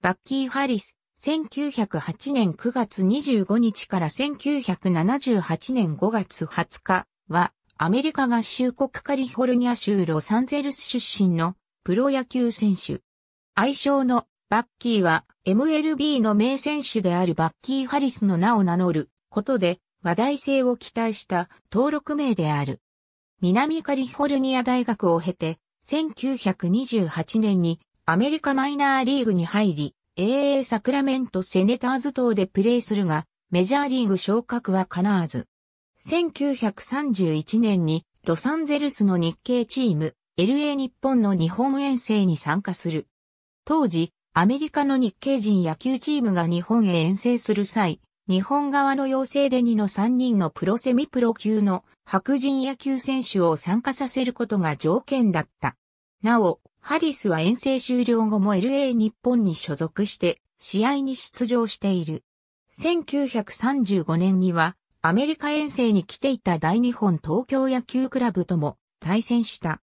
バッキー・ハリス、1908年9月25日から1978年5月20日は、アメリカ合衆国カリフォルニア州ロサンゼルス出身のプロ野球選手。愛称のバッキーは MLB の名選手であるバッキー・ハリスの名を名乗ることで話題性を期待した登録名である。南カリフォルニア大学を経て1928年にアメリカマイナーリーグに入り、AA サクラメントセネターズ等でプレーするが、メジャーリーグ昇格は叶わず。1931年にロサンゼルスの日系チーム LA 日本の日本遠征に参加する。当時、アメリカの日系人野球チームが日本へ遠征する際、日本側の要請で2の3人のプロセミプロ級の白人野球選手を参加させることが条件だった。なお、ハリスは遠征終了後も LA 日本に所属して試合に出場している。1935年にはアメリカ遠征に来ていた大日本東京野球クラブとも対戦した。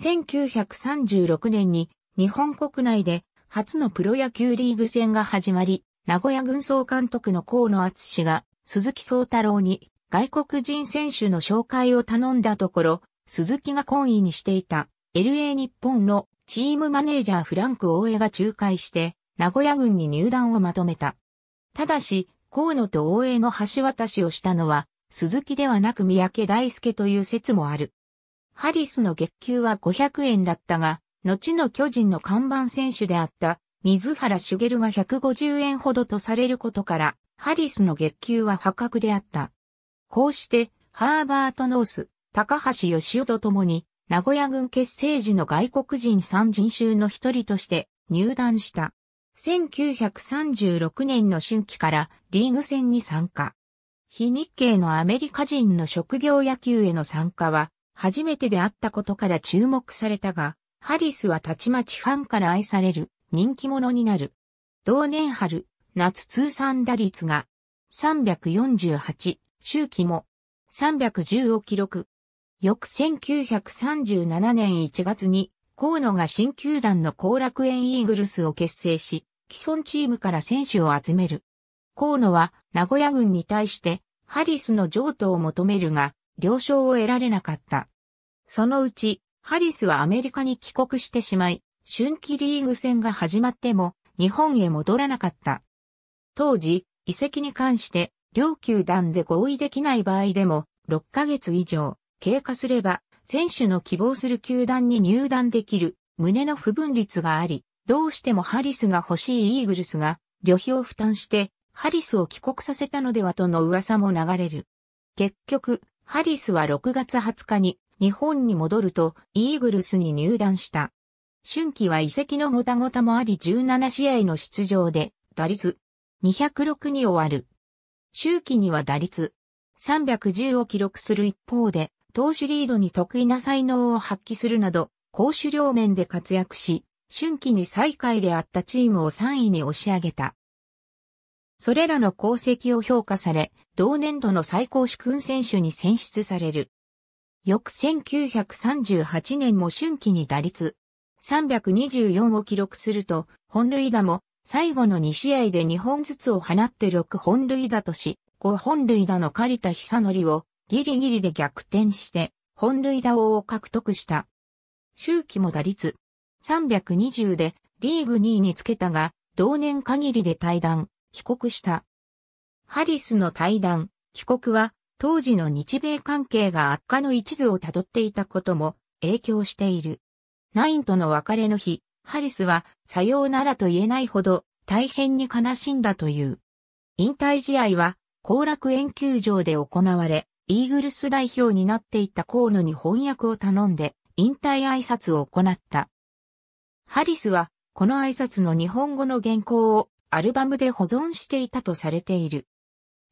1936年に日本国内で初のプロ野球リーグ戦が始まり、名古屋軍曹監督の河野厚氏が鈴木壮太郎に外国人選手の紹介を頼んだところ、鈴木が懇意にしていた LA 日本のチームマネージャーフランク大江が仲介して、名古屋軍に入団をまとめた。ただし、河野と大江の橋渡しをしたのは、鈴木ではなく三宅大輔という説もある。ハリスの月給は500円だったが、後の巨人の看板選手であった水原茂が150円ほどとされることから、ハリスの月給は破格であった。こうして、ハーバート・ノース、高橋義夫と共に、名古屋軍結成時の外国人三人衆の一人として入団した。1936年の春季からリーグ戦に参加。非日系のアメリカ人の職業野球への参加は初めてであったことから注目されたが、ハリスはたちまちファンから愛される人気者になる。同年春、夏通算打率が348、周期も310を記録。翌1937年1月に、河野が新球団の後楽園イーグルスを結成し、既存チームから選手を集める。河野は名古屋軍に対してハリスの譲渡を求めるが、了承を得られなかった。そのうち、ハリスはアメリカに帰国してしまい、春季リーグ戦が始まっても日本へ戻らなかった。当時、遺跡に関して、両球団で合意できない場合でも6ヶ月以上、経過すれば、選手の希望する球団に入団できる、胸の不分率があり、どうしてもハリスが欲しいイーグルスが、旅費を負担して、ハリスを帰国させたのではとの噂も流れる。結局、ハリスは6月20日に日本に戻るとイーグルスに入団した。春季は遺跡のもたごたもあり17試合の出場で打率206に終わる。秋季には打率310を記録する一方で投手リードに得意な才能を発揮するなど、攻守両面で活躍し、春季に最下位であったチームを3位に押し上げた。それらの功績を評価され、同年度の最高主君選手に選出される。翌1938年も春季に打率324を記録すると、本塁打も最後の2試合で2本ずつを放って6本塁打とし、5本塁打の狩田久則をギリギリで逆転して、本塁打王を獲得した。周期も打率320でリーグ2位につけたが、同年限りで退団、帰国した。ハリスの退団、帰国は、当時の日米関係が悪化の一途をたどっていたことも影響している。ナインとの別れの日、ハリスはさようならと言えないほど大変に悲しんだという。引退試合は後楽園球場で行われ、イーグルス代表になっていた河野に翻訳を頼んで、引退挨拶を行った。ハリスは、この挨拶の日本語の原稿をアルバムで保存していたとされている。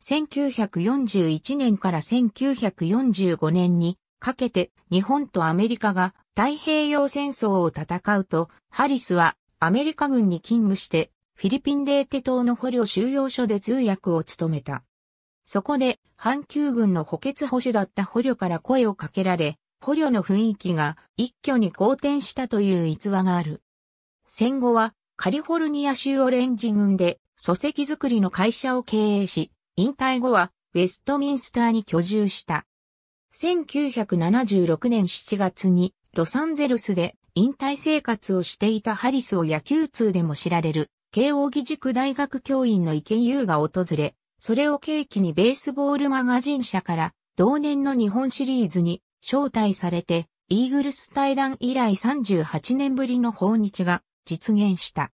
1941年から1945年にかけて日本とアメリカが太平洋戦争を戦うと、ハリスはアメリカ軍に勤務してフィリピンレーテ島の捕虜収容所で通訳を務めた。そこで、阪急軍の補欠保守だった捕虜から声をかけられ、捕虜の雰囲気が一挙に好転したという逸話がある。戦後は、カリフォルニア州オレンジ軍で、礎石作りの会社を経営し、引退後は、ウェストミンスターに居住した。1976年7月に、ロサンゼルスで引退生活をしていたハリスを野球通でも知られる、慶応義塾大学教員の池優が訪れ、それを契機にベースボールマガジン社から同年の日本シリーズに招待されて、イーグルス対談以来38年ぶりの訪日が実現した。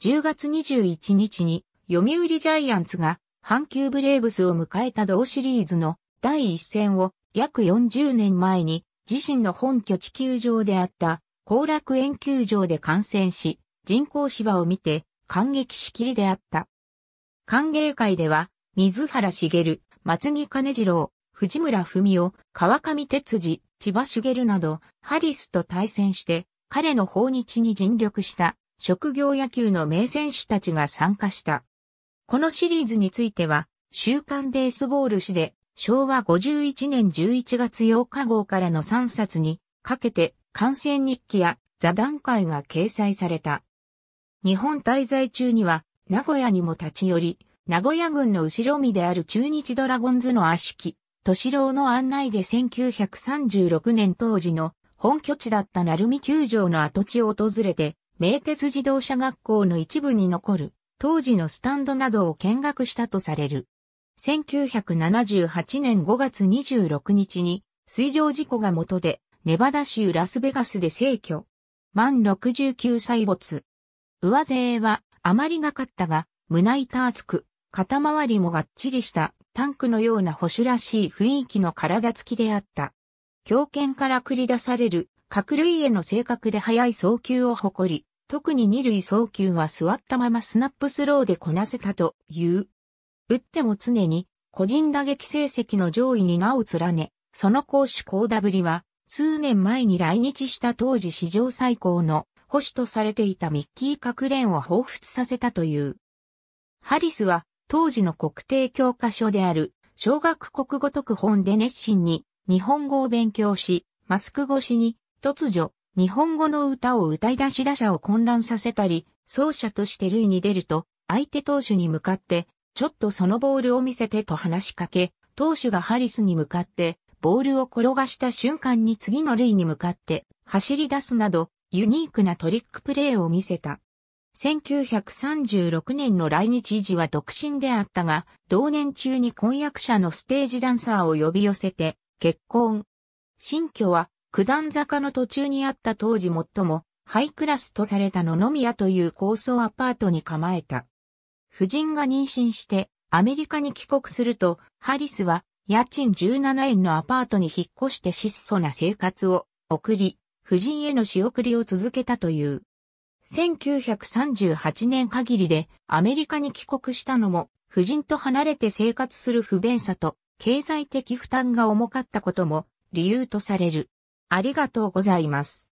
10月21日に読売ジャイアンツが阪急ブレーブスを迎えた同シリーズの第一戦を約40年前に自身の本拠地球場であった後楽園球場で観戦し人工芝を見て感激しきりであった。歓迎会では水原茂、松木兼次郎、藤村文夫、川上哲次、千葉茂など、ハリスと対戦して、彼の訪日に尽力した職業野球の名選手たちが参加した。このシリーズについては、週刊ベースボール誌で昭和51年11月8日号からの3冊にかけて観戦日記や座談会が掲載された。日本滞在中には名古屋にも立ち寄り、名古屋軍の後ろ身である中日ドラゴンズの足し敏郎の案内で1936年当時の本拠地だった鳴海球場の跡地を訪れて、名鉄自動車学校の一部に残る、当時のスタンドなどを見学したとされる。1978年5月26日に、水上事故が元で、ネバダ州ラスベガスで逝去。満69歳没。上勢は、あまりなかったが、胸板厚く、肩周りもがっちりしたタンクのような保守らしい雰囲気の体つきであった。強肩から繰り出される各類への性格で速い送球を誇り、特に二類送球は座ったままスナップスローでこなせたという。打っても常に個人打撃成績の上位に名を連ね、その攻守高ダブリは数年前に来日した当時史上最高の保守とされていたミッキー・カクレンを彷彿させたという。ハリスは当時の国定教科書である、小学国語特本で熱心に日本語を勉強し、マスク越しに突如日本語の歌を歌い出し打者を混乱させたり、奏者として塁に出ると相手投手に向かってちょっとそのボールを見せてと話しかけ、投手がハリスに向かってボールを転がした瞬間に次の塁に向かって走り出すなどユニークなトリックプレーを見せた。1936年の来日時は独身であったが、同年中に婚約者のステージダンサーを呼び寄せて、結婚。新居は、九段坂の途中にあった当時最も、ハイクラスとされた野々宮という高層アパートに構えた。夫人が妊娠して、アメリカに帰国すると、ハリスは、家賃17円のアパートに引っ越して質素な生活を送り、夫人への仕送りを続けたという。1938年限りでアメリカに帰国したのも、夫人と離れて生活する不便さと、経済的負担が重かったことも理由とされる。ありがとうございます。